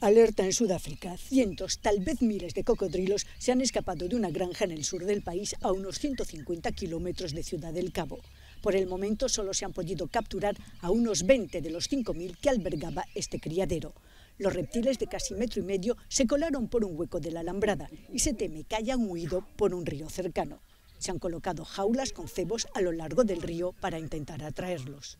Alerta en Sudáfrica. Cientos, tal vez miles de cocodrilos se han escapado de una granja en el sur del país a unos 150 kilómetros de Ciudad del Cabo. Por el momento solo se han podido capturar a unos 20 de los 5.000 que albergaba este criadero. Los reptiles de casi metro y medio se colaron por un hueco de la alambrada y se teme que hayan huido por un río cercano. Se han colocado jaulas con cebos a lo largo del río para intentar atraerlos.